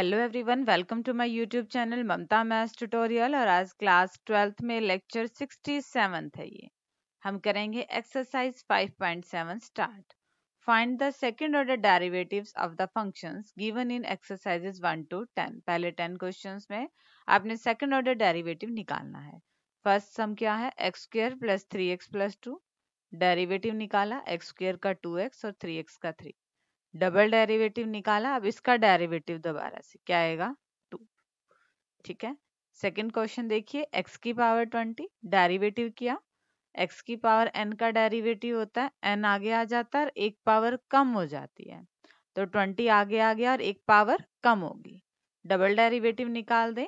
Hello everyone welcome to my YouTube channel Mamta maths tutorial और आज class twelfth में lecture sixty seven है ये हम करेंगे exercise 5.7 start find the second order derivatives of the functions given in exercises 1 to 10 पहले 10 questions में आपने सेकंड ऑर्डर डेरीवेटिव निकालना है फर्स्ट सम क्या है एक्स स्क्र प्लस डेरिवेटिव निकाला एक्स का टू और थ्री का थ्री डबल डेरिवेटिव निकाला अब इसका डेरिवेटिव दोबारा से क्या आएगा टू ठीक है सेकंड क्वेश्चन देखिए एक्स की पावर ट्वेंटी डेरिवेटिव किया एक्स की पावर एन का डेरिवेटिव होता है एन आगे आ जाता है और एक पावर कम हो जाती है तो ट्वेंटी आगे आ गया और एक पावर कम होगी डबल डेरिवेटिव निकाल दें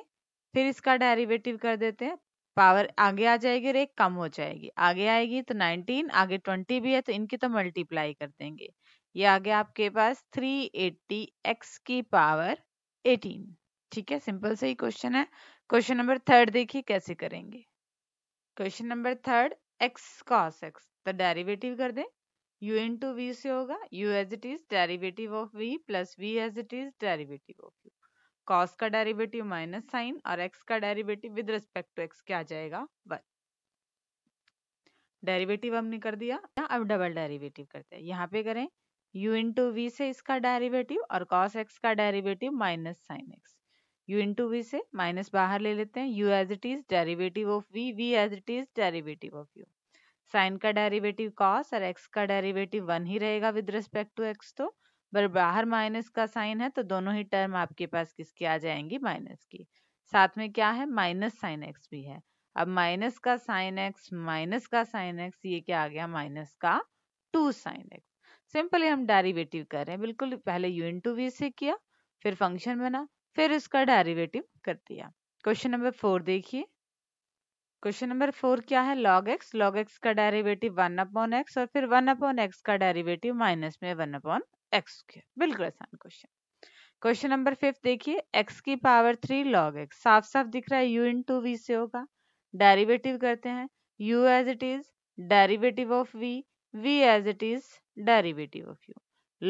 फिर इसका डेरिवेटिव कर देते हैं पावर आगे आ जाएगी और एक कम हो जाएगी आगे आएगी तो 19 आगे 20 भी है तो इनकी तो मल्टीप्लाई कर देंगे ये आ गया आपके पास 380 एक्स की पावर 18 ठीक है सिंपल से ही क्वेश्चन है क्वेश्चन नंबर थर्ड देखिए कैसे करेंगे question number third x cos x तो डेरिवेटिव कर दें u इंटू वी से होगा u as it is derivative of v plus we as it is derivative of u cos का डेरिवेटिव माइनस साइन और x का derivative with respect to x क्या आ जाएगा वन डेरिवेटिव हमने कर दिया अब डबल डेरिवेटिव करते हैं यहाँ पे करें u इंटू वी से इसका डेरिवेटिव और cos x का derivative minus sine x u into we से माइनस बाहर ले लेते हैं u as it is derivative of v v as it is derivative of u sine का डेरिवेटिव cos और x का डेरिवेटिव वन ही रहेगा विद रिस्पेक्ट टू x तो पर बाहर माइनस का साइन है तो दोनों ही टर्म आपके पास किसकी आ जाएंगी माइनस की साथ में क्या है माइनस साइन एक्स भी है अब माइनस का साइन एक्स माइनस का साइन एक्स ये क्या आ गया माइनस का टू साइन एक्स सिंपली हम डेरिवेटिव कर रहे हैं बिल्कुल पहले यू इंटू वी से किया फिर फंक्शन बना फिर इसका डेरिवेटिव कर दिया क्वेश्चन नंबर फोर देखिए क्वेश्चन नंबर फोर क्या है log x log x का डेरिवेटिव वन अपॉन एक्स और फिर वन अपॉन एक्स का डेरिवेटिव माइनस में वन अपॉन एक्स बिल्कुल आसान क्वेश्चन क्वेश्चन नंबर फिफ्थ देखिए x की पावर थ्री log x साफ साफ दिख रहा है u इन टू वी से होगा डेरिवेटिव करते हैं u as it is derivative of v v as it is derivative of u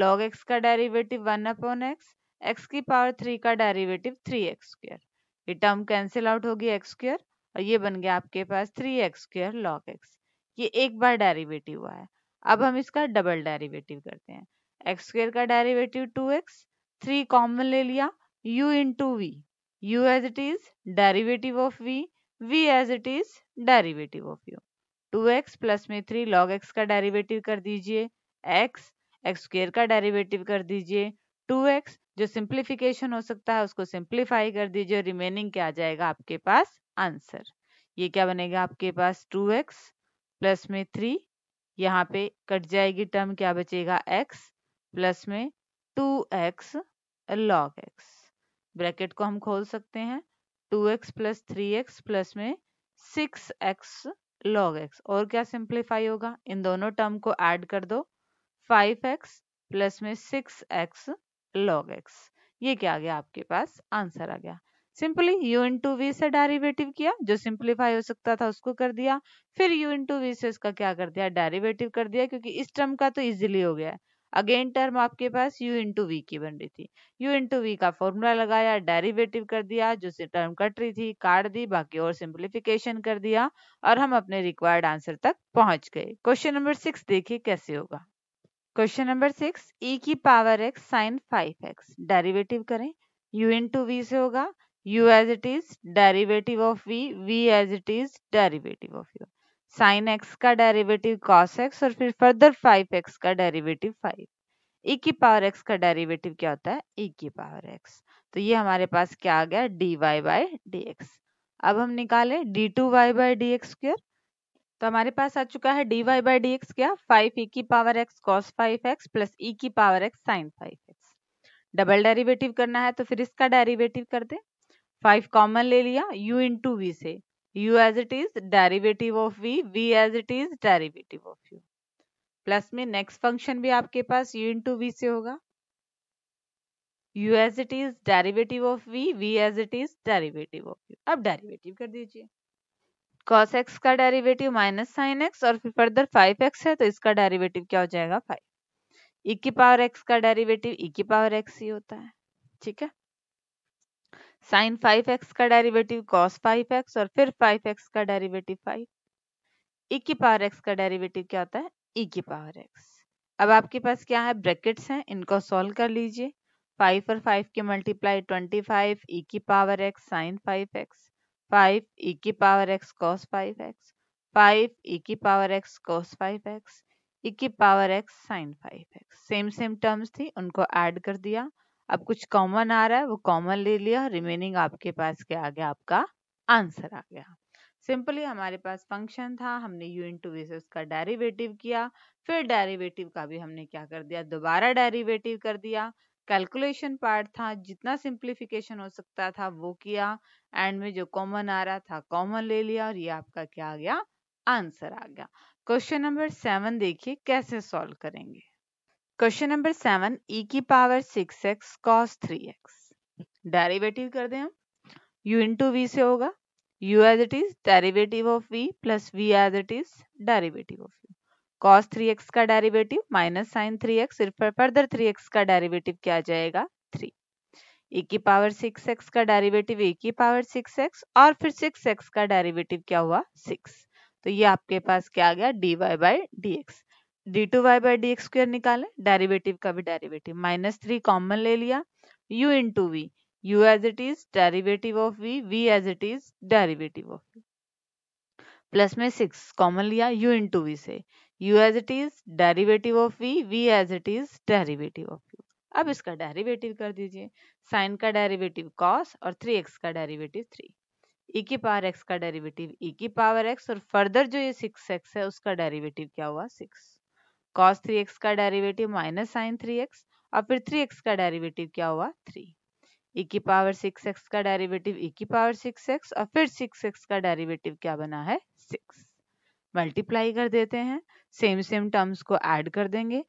log x का डेरिवेटिव 1 upon x x की पावर 3 का डेरिवेटिव थ्री ये टर्म कैंसिल आउट होगी एक्स और ये बन गया आपके पास थ्री एक्स स्क्र ये एक बार डेरिवेटिव हुआ है अब हम इसका डबल डेरिवेटिव करते हैं एक्स का derivative two x three common ले लिया u into V u as it is derivative of v v as it is derivative of u two x plus में थ्री लॉग एक्स का derivative कर दीजिए x x square का derivative कर दीजिए to x जो सिंप्लीफिकेशन हो सकता है उसको सिंप्लीफाई कर दीजिए रिमेनिंग क्या आ जाएगा आपके पास आंसर ये क्या बनेगा आपके पास टू एक्स प्लस में थ्री यहाँ पे कट जाएगी टर्म क्या बचेगा एक्स प्लस में two x log x bracket को हम खोल सकते हैं two x plus three x plus में सिक्स एक्स लॉग एक्स और क्या सिंप्लीफाई होगा इन दोनों टर्म को ऐड कर दो फाइव एक्स प्लस में सिक्स एक्स लॉग एक्स ये क्या आ गया आपके पास आंसर आ गया सिंपली u इंटू वी से डेरिवेटिव किया जो सिंप्लीफाई हो सकता था उसको कर दिया फिर u इंटू वी से इसका क्या कर दिया डेरिवेटिव कर दिया क्योंकि इस टर्म का तो इजिली हो गया है अगेन टर्म आपके पास u इंटू वी की बन रही थी u इंटू वी का फॉर्मूला लगाया डेरिवेटिव कर दिया जो से टर्म कट रही थी काट दी बाकी और सिंप्लीफिकेशन कर दिया और हम अपने रिक्वायर्ड आंसर तक पहुंच गए क्वेश्चन नंबर सिक्स देखिए कैसे होगा क्वेश्चन नंबर सिक्स e की power x sine five x derivative करें u इंटू वी से होगा u as it is derivative of v v as it is derivative of U sine x का derivative cos x और फिर further five x का derivative five e की power x का derivative क्या होता है ई की पावर एक्स तो ये हमारे पास क्या आ गया d y by d x अब हम निकाले d two y by d x square तो हमारे पास आ चुका है d y by d x क्या फाइव ई की power x cos five x plus e की power x sine five x double derivative करना है तो फिर इसका डेरिवेटिव कर दे फाइव कॉमन ले लिया यू इन टू वी से u as it is derivative of v v as it is derivative of u plus में नेक्स्ट फंक्शन भी आपके पास u इंटू वी से होगा u as it is derivative of v v as it is derivative of u अब derivative कर दीजिए cos x का derivative minus sine x और फिर फर्दर फाइव एक्स है तो इसका डेरिवेटिव क्या हो जाएगा फाइव e की पावर x का डेरिवेटिव e की पावर x ही होता है ठीक है साइन फाइव एक्स का डेरिवेटिव कॉस फाइव एक्स और फिर फाइव एक्स का डेरिवेटिव फाइव ई e की पावर एक्स का डेरिवेटिव क्या होता है ई e की पावर एक्स अब आपके पास क्या है ब्रैकेट्स हैं इनको सॉल्व कर लीजिए फाइव और फाइव के multiply twenty five e e की power x sine five x five e की power x cos five x five e की power x cos five x e की power x sine five x same same terms थी उनको add कर दिया अब कुछ कॉमन आ रहा है वो कॉमन ले लिया रिमेनिंग आपके पास क्या आ गया आपका आंसर आ गया सिंपली हमारे पास फंक्शन था हमने यू इन टू का डेरिवेटिव किया फिर डेरिवेटिव का भी हमने क्या कर दिया दोबारा डेरिवेटिव कर दिया कैलकुलेशन पार्ट था जितना सिंप्लीफिकेशन हो सकता था वो किया एंड में जो कॉमन आ रहा था कॉमन ले लिया और ये आपका क्या आ गया आंसर आ गया क्वेश्चन नंबर सेवन देखिए कैसे सॉल्व करेंगे क्वेश्चन नंबर सेवन ई की power six x cos three x derivative कर दें हम यू इंटू वी से होगा u as it is derivative of v plus we as it is derivative of u cos three x का derivative minus sine three x further three x का derivative क्या जाएगा three e e की power six x का derivative e की power six x और फिर six x का डेरिवेटिव क्या हुआ सिक्स तो ये आपके पास क्या आ गया d by d x d two y by d x square निकाले डेरिवेटिव का भी डेरिवेटिव माइनस थ्री कॉमन ले लिया u to v u as it is derivative of v v as it is derivative of v plus में six common लिया u to v से u as it is derivative of v v as it is derivative of u अब इसका derivative कर दीजिए sign का derivative cos और three x का डेरिवेटिव थ्री e की पावर x का डेरिवेटिव e की पावर x और फर्दर जो ये सिक्स एक्स है उसका डेरिवेटिव क्या हुआ सिक्स कॉस थ्री एक्स का derivative minus sine three x और फिर थ्री एक्स का डेरिवेटिव क्या हुआ थ्री ई e की पावर सिक्स एक्स का डेरिवेटिव ई e की पावर सिक्स एक्स और फिर सिक्स एक्स का डेरिवेटिव क्या बना है सिक्स मल्टीप्लाई कर देते हैं सेम सेम टर्म्स को ऐड कर देंगे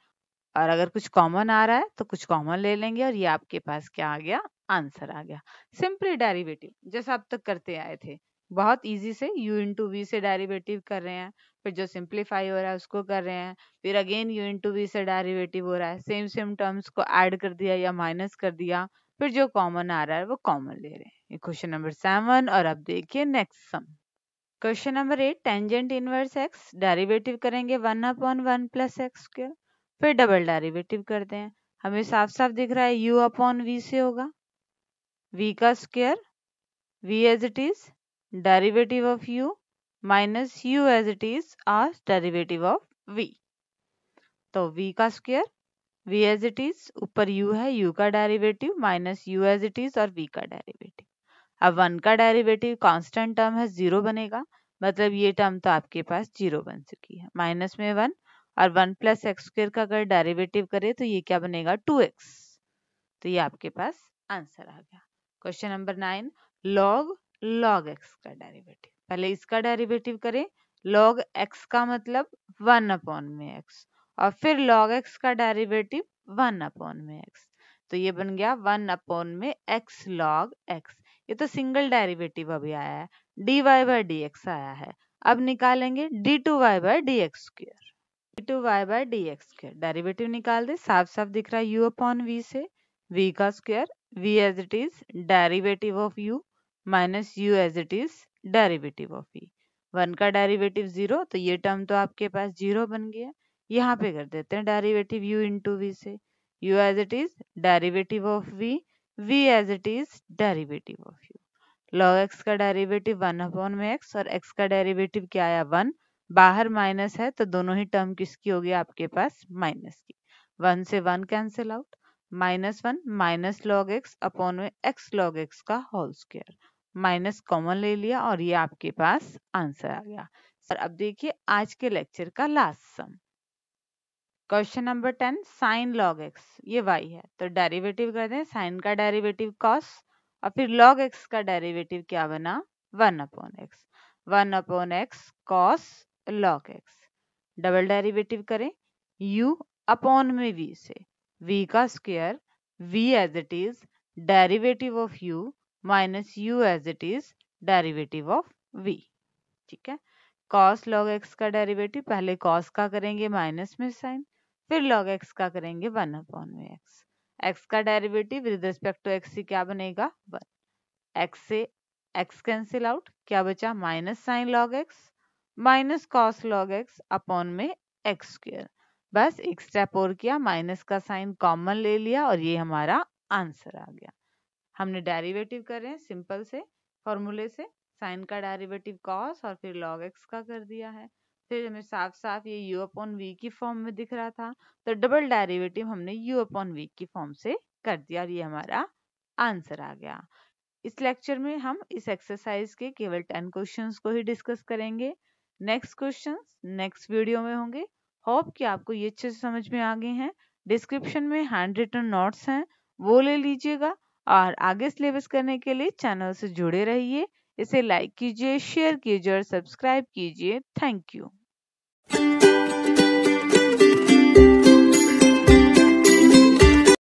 और अगर कुछ कॉमन आ रहा है तो कुछ कॉमन ले लेंगे और ये आपके पास क्या आ गया आंसर आ गया सिंपली डेरिवेटिव जैसा अब तक करते आए थे बहुत इजी से u इंटू वी से डेरिवेटिव कर रहे हैं फिर जो सिंप्लीफाई हो रहा है उसको कर रहे हैं फिर अगेन यू इंटू वी से डेरिवेटिव हो रहा है सेम सेम टर्म्स को ऐड कर दिया या माइनस कर दिया फिर जो कॉमन आ रहा है वो कॉमन ले रहे हैं क्वेश्चन नंबर सेवन और अब देखिए next sum question number eight tangent inverse x derivative करेंगे one upon one plus x square फिर डबल डेरिवेटिव करते हैं हमें साफ साफ दिख रहा है यू अपॉन वी से होगा वी का square v as it is derivative of u minus u as it is are derivative of v तो वी का square v as it is ऊपर यू है यू का derivative minus u as it is और v का derivative अब one का derivative constant term है जीरो बनेगा मतलब ये टर्म तो आपके पास जीरो बन चुकी है माइनस में वन और वन प्लस एक्स स्क्र का अगर डेरिवेटिव करें तो ये क्या बनेगा टू एक्स तो ये आपके पास आंसर आ गया question number nine log log x का डेरिवेटिव पहले इसका डेरिवेटिव करें log x का मतलब वन अपॉन में एक्स और फिर log x का डेरिवेटिव वन अपॉन में एक्स तो ये बन गया वन अपॉन में एक्स लॉग एक्स ये तो सिंगल डेरिवेटिव अभी आया है d y by d x आया है अब निकालेंगे d two y by d x square d two y by d x square derivative निकाल दे साफ साफ दिख रहा है यू अपॉन वी से वी का square v as it is derivative of u minus u as it is derivative of e e. One का डेरिवेटिव जीरो तो ये टर्म तो आपके पास जीरो बन गया यहाँ पे कर देते हैं derivative u into v से u as it is derivative of v v as it is derivative of u log x का डेरिवेटिव वन अपॉन में एक्स और एक्स का डेरिवेटिव क्या आया वन बाहर माइनस है तो दोनों ही टर्म किसकी होगी आपके पास माइनस की वन से one cancel out minus one minus log x upon में एक्स लॉग एक्स का होल स्क्वायर माइनस कॉमन ले लिया और ये आपके पास आंसर आ गया सर अब देखिए आज के लेक्चर का last sum question number ten sine log x ये वाई है तो डेरिवेटिव कर दें साइन का डेरिवेटिव कॉस और फिर लॉग एक्स का डेरिवेटिव क्या बना one upon x one upon x cos log x double derivative करें यू अपॉन में वी से वी का square v as it is derivative of u minus u as it is derivative of v ठीक है cos log x का derivative पहले cos का करेंगे माइनस में साइन फिर लॉग एक्स का करेंगे वन अपॉन में एक्स एक्स का derivative with respect to x से क्या बनेगा वन एक्स से एक्स कैंसिल आउट क्या बचा minus sine log x minus cos log x upon में एक्स स्क्र बस एक स्टेप और किया माइनस का साइन कॉमन ले लिया और ये हमारा आंसर आ गया हमने डेरिवेटिव करे हैं सिंपल से फॉर्मूले से साइन का डेरिवेटिव कॉस और फिर लॉग एक्स का कर दिया है फिर हमें साफ साफ ये यू अपॉन वी की फॉर्म में दिख रहा था तो डबल डेरिवेटिव हमने यू अपॉन वी की फॉर्म से कर दिया और ये हमारा आंसर आ गया इस लेक्चर में हम इस एक्सरसाइज के केवल टेन क्वेश्चन को ही डिस्कस करेंगे नेक्स्ट क्वेश्चन नेक्स्ट वीडियो में होंगे होप कि आपको ये अच्छे से समझ में आ गए हैं डिस्क्रिप्शन में हैंड रिटन नोट्स हैं वो ले लीजिएगा और आगे सिलेबस करने के लिए चैनल से जुड़े रहिए इसे लाइक कीजिए शेयर कीजिए और सब्सक्राइब कीजिए थैंक यू